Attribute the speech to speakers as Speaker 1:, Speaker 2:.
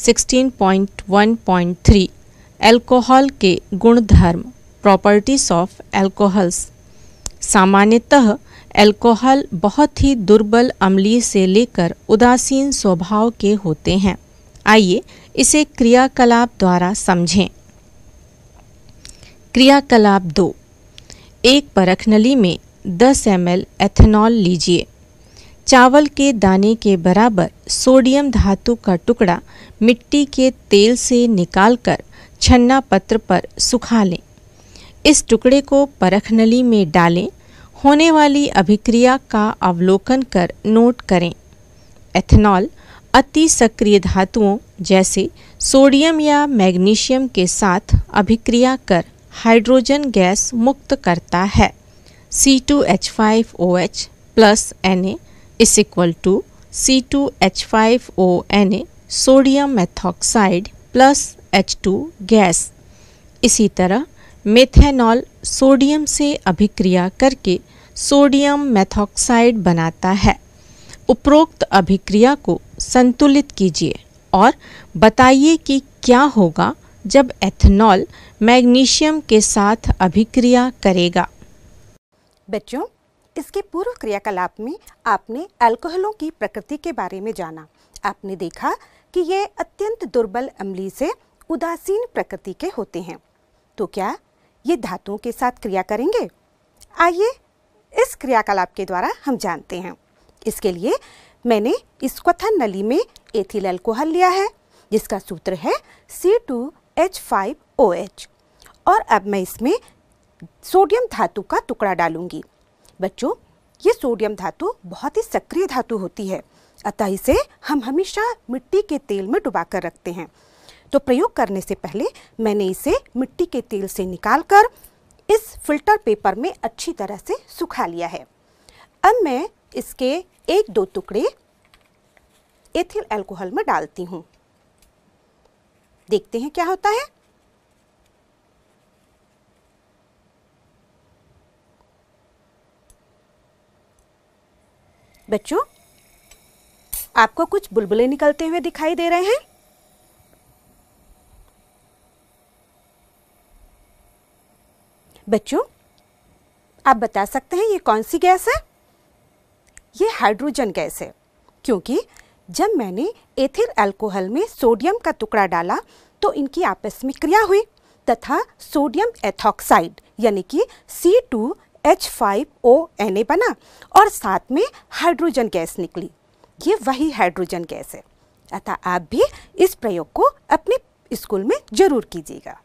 Speaker 1: 16.1.3 alcohol के गुणधर्म properties of alcohols सामान्यतः अल्कोहल बहुत ही दुर्बल अम्लीय से लेकर उदासीन स्वभाव के होते हैं आइए इसे क्रियाकलाप द्वारा समझें क्रियाकलाप दो एक परख नली में 10 एम एथेनॉल लीजिए चावल के दाने के बराबर सोडियम धातु का टुकड़ा मिट्टी के तेल से निकालकर छन्ना पत्र पर सुखा लें इस टुकड़े को परख नली में डालें होने वाली अभिक्रिया का अवलोकन कर नोट करें एथेनॉल अति सक्रिय धातुओं जैसे सोडियम या मैग्नीशियम के साथ अभिक्रिया कर हाइड्रोजन गैस मुक्त करता है C two H five O H plus N A is equal to C2H5ONA sodium methoxide plus H2 gas इसी तरह मेथेनॉल सोडियम से अभिक्रिया करके सोडियम मेथॉक्साइड बनाता है उपरोक्त अभिक्रिया को संतुलित कीजिए और बताइए कि क्या होगा जब एथेनॉल मैग्नीशियम के साथ अभिक्रिया करेगा
Speaker 2: बच्चों इसके पूर्व क्रियाकलाप में आपने अल्कोहलों की प्रकृति के बारे में जाना आपने देखा कि ये अत्यंत दुर्बल अम्ली से उदासीन प्रकृति के होते हैं तो क्या ये धातुओं के साथ क्रिया करेंगे आइए इस क्रियाकलाप के द्वारा हम जानते हैं इसके लिए मैंने इस क्वथन नली में एथिल अल्कोहल लिया है जिसका सूत्र है C two H five O H और अब मैं इसमें सोडियम धातु का टुकड़ा डालूंगी बच्चों ये सोडियम धातु बहुत ही सक्रिय धातु होती है अतः इसे हम हमेशा मिट्टी के तेल में डुबाकर रखते हैं तो प्रयोग करने से पहले मैंने इसे मिट्टी के तेल से निकालकर इस फिल्टर पेपर में अच्छी तरह से सुखा लिया है अब मैं इसके एक दो टुकड़े एथिल एल्कोहल में डालती हूँ देखते हैं क्या होता है बच्चों आपको कुछ बुलबुले निकलते हुए दिखाई दे रहे हैं बच्चों आप बता सकते हैं ये कौन सी गैस है ये हाइड्रोजन गैस है क्योंकि जब मैंने एथिल अल्कोहल में सोडियम का टुकड़ा डाला तो इनकी आपस में क्रिया हुई तथा सोडियम एथॉक्साइड यानी कि C two H five O N A बना और साथ में हाइड्रोजन गैस निकली ये वही हाइड्रोजन गैस है अतः आप भी इस प्रयोग को अपने स्कूल में जरूर कीजिएगा